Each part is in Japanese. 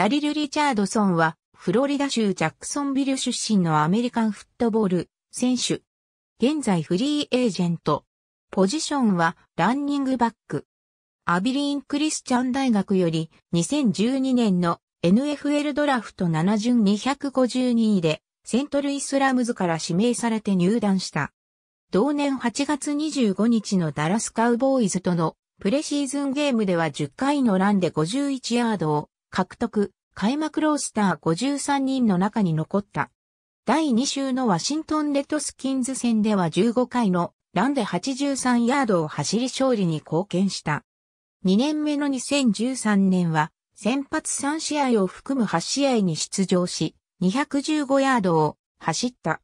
ダリル・リチャードソンは、フロリダ州ジャクソンビル出身のアメリカンフットボール選手。現在フリーエージェント。ポジションはランニングバック。アビリン・クリスチャン大学より2012年の NFL ドラフト7 252位でセントルイスラムズから指名されて入団した。同年8月25日のダラスカウボーイズとのプレシーズンゲームでは10回のランで51ヤードを獲得、開幕ロースター53人の中に残った。第2週のワシントンレッドスキンズ戦では15回のランで83ヤードを走り勝利に貢献した。2年目の2013年は先発3試合を含む8試合に出場し、215ヤードを走った。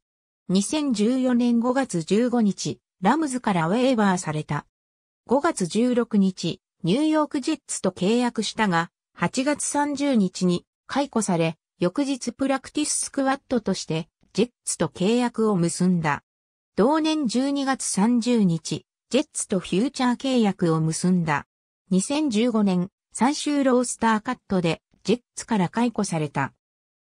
2014年5月15日、ラムズからウェーバーされた。5月16日、ニューヨークジェッツと契約したが、8月30日に解雇され、翌日プラクティススクワットとしてジェッツと契約を結んだ。同年12月30日、ジェッツとフューチャー契約を結んだ。2015年、最終ロースターカットでジェッツから解雇された。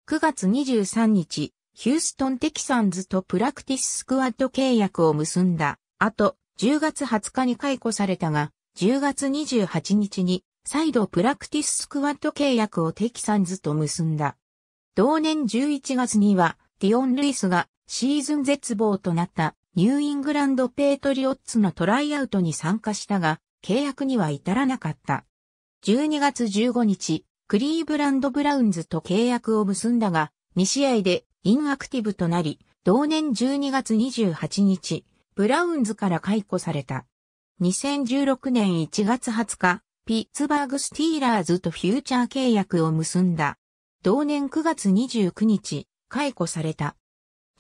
9月23日、ヒューストン・テキサンズとプラクティス・スクワット契約を結んだ。あと、10月20日に解雇されたが、10月28日に再度プラクティススクワット契約をテキサンズと結んだ。同年11月には、ディオン・ルイスがシーズン絶望となったニューイングランド・ペートリオッツのトライアウトに参加したが、契約には至らなかった。12月15日、クリーブランド・ブラウンズと契約を結んだが、2試合でインアクティブとなり、同年12月28日、ブラウンズから解雇された。2016年1月20日、ピッツバーグスティーラーズとフューチャー契約を結んだ。同年9月29日、解雇された。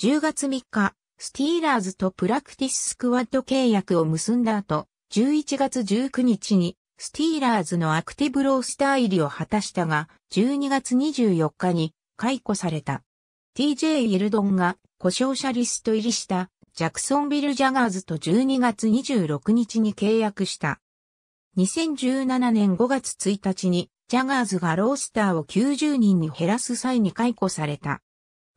10月3日、スティーラーズとプラクティススクワッド契約を結んだ後、11月19日にスティーラーズのアクティブロースター入りを果たしたが、12月24日に解雇された。TJ イルドンが故障者リスト入りしたジャクソンビル・ジャガーズと12月26日に契約した。2017年5月1日に、ジャガーズがロースターを90人に減らす際に解雇された。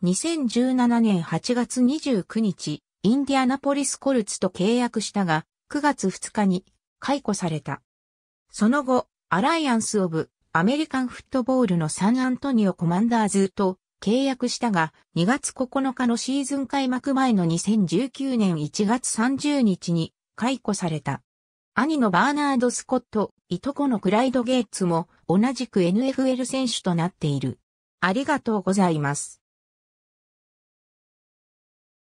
2017年8月29日、インディアナポリスコルツと契約したが、9月2日に解雇された。その後、アライアンス・オブ・アメリカンフットボールのサンアントニオ・コマンダーズと契約したが、2月9日のシーズン開幕前の2019年1月30日に解雇された。兄のバーナード・スコット、いとこのクライド・ゲイツも同じく NFL 選手となっている。ありがとうございます。